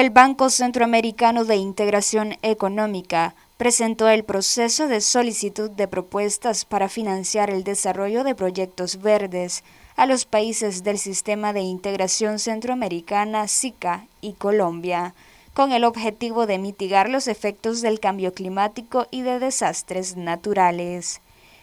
El Banco Centroamericano de Integración Económica presentó el proceso de solicitud de propuestas para financiar el desarrollo de proyectos verdes a los países del Sistema de Integración Centroamericana SICA y Colombia, con el objetivo de mitigar los efectos del cambio climático y de desastres naturales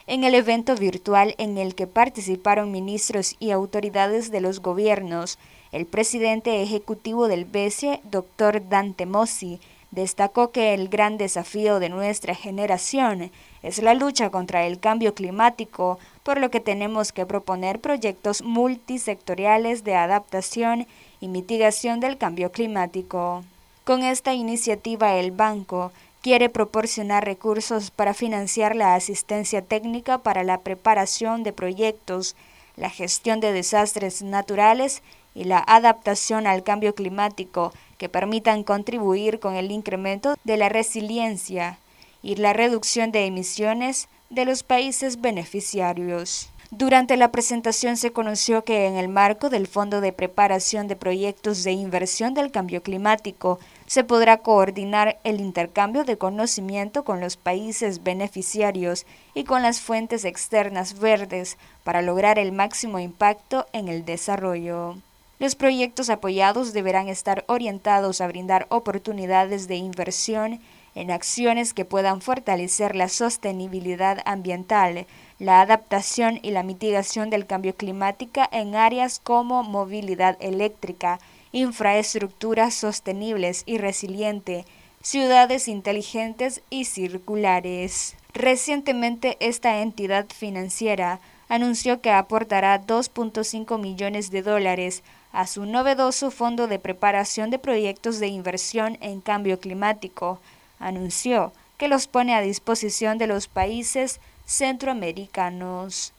en el evento virtual en el que participaron ministros y autoridades de los gobiernos. El presidente ejecutivo del BCE, doctor Dante Mossi, destacó que el gran desafío de nuestra generación es la lucha contra el cambio climático, por lo que tenemos que proponer proyectos multisectoriales de adaptación y mitigación del cambio climático. Con esta iniciativa el banco quiere proporcionar recursos para financiar la asistencia técnica para la preparación de proyectos, la gestión de desastres naturales y la adaptación al cambio climático que permitan contribuir con el incremento de la resiliencia y la reducción de emisiones de los países beneficiarios. Durante la presentación se conoció que en el marco del Fondo de Preparación de Proyectos de Inversión del Cambio Climático se podrá coordinar el intercambio de conocimiento con los países beneficiarios y con las fuentes externas verdes para lograr el máximo impacto en el desarrollo. Los proyectos apoyados deberán estar orientados a brindar oportunidades de inversión en acciones que puedan fortalecer la sostenibilidad ambiental, la adaptación y la mitigación del cambio climático en áreas como movilidad eléctrica, infraestructuras sostenibles y resiliente, ciudades inteligentes y circulares. Recientemente esta entidad financiera anunció que aportará 2.5 millones de dólares a su novedoso Fondo de Preparación de Proyectos de Inversión en Cambio Climático, anunció que los pone a disposición de los países centroamericanos.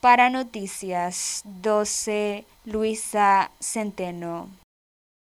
Para Noticias 12, Luisa Centeno.